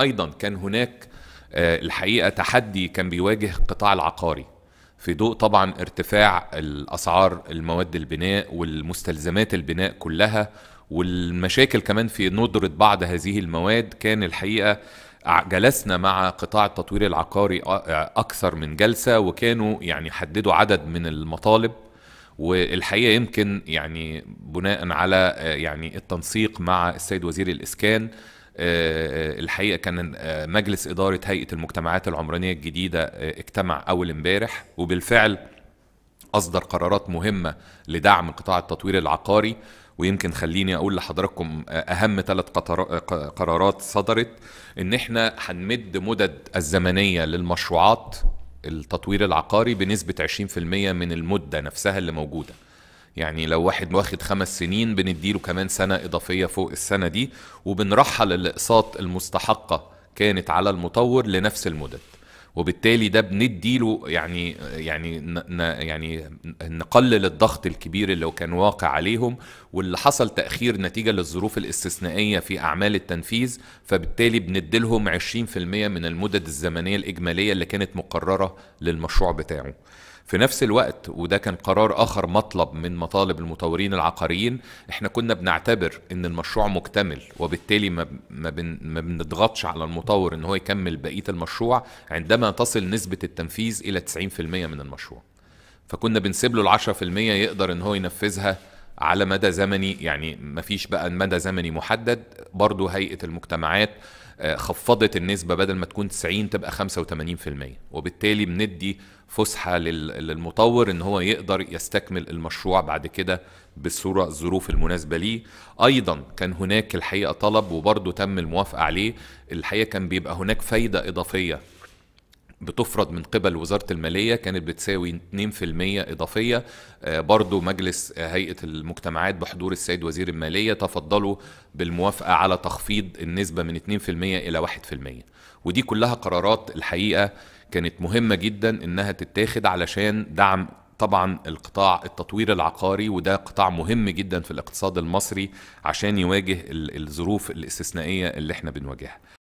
ايضا كان هناك آه، الحقيقه تحدي كان بيواجه القطاع العقاري في ضوء طبعا ارتفاع الاسعار المواد البناء والمستلزمات البناء كلها والمشاكل كمان في ندره بعض هذه المواد كان الحقيقه جلسنا مع قطاع التطوير العقاري آه، اكثر من جلسه وكانوا يعني حددوا عدد من المطالب والحقيقه يمكن يعني بناء على آه، يعني التنسيق مع السيد وزير الاسكان آه، آه، الحقيقه كان آه، مجلس اداره هيئه المجتمعات العمرانيه الجديده اجتمع اول امبارح وبالفعل اصدر قرارات مهمه لدعم قطاع التطوير العقاري ويمكن خليني اقول لحضراتكم اهم ثلاث قرارات صدرت ان احنا هنمد مدد الزمنيه للمشروعات التطوير العقاري بنسبه 20% من المده نفسها اللي موجوده يعني لو واحد واخد خمس سنين بنديله كمان سنة إضافية فوق السنة دي وبنرحل الأقساط المستحقة كانت على المطور لنفس المدد وبالتالي ده بنديله يعني يعني يعني نقلل الضغط الكبير اللي كان واقع عليهم واللي حصل تاخير نتيجه للظروف الاستثنائيه في اعمال التنفيذ فبالتالي بنديلهم 20% من المدد الزمنيه الاجماليه اللي كانت مقرره للمشروع بتاعه في نفس الوقت وده كان قرار اخر مطلب من مطالب المطورين العقاريين احنا كنا بنعتبر ان المشروع مكتمل وبالتالي ما ما بنضغطش على المطور ان هو يكمل بقيه المشروع عندما تصل نسبه التنفيذ الى 90% من المشروع فكنا بنسيب له ال 10% يقدر ان هو ينفذها على مدى زمني يعني ما فيش بقى مدى زمني محدد برضو هيئة المجتمعات آه، خفضت النسبة بدل ما تكون 90 تبقى 85% وبالتالي بندي فسحة للمطور ان هو يقدر يستكمل المشروع بعد كده بالصورة الظروف المناسبة ليه ايضا كان هناك الحقيقة طلب وبرضه تم الموافقة عليه الحقيقة كان بيبقى هناك فايدة اضافية بتفرض من قبل وزارة المالية كانت بتساوي 2% إضافية آه، برضو مجلس هيئة المجتمعات بحضور السيد وزير المالية تفضلوا بالموافقة على تخفيض النسبة من 2% إلى 1% ودي كلها قرارات الحقيقة كانت مهمة جدا إنها تتاخد علشان دعم طبعا القطاع التطوير العقاري وده قطاع مهم جدا في الاقتصاد المصري عشان يواجه الظروف الاستثنائية اللي احنا بنواجهها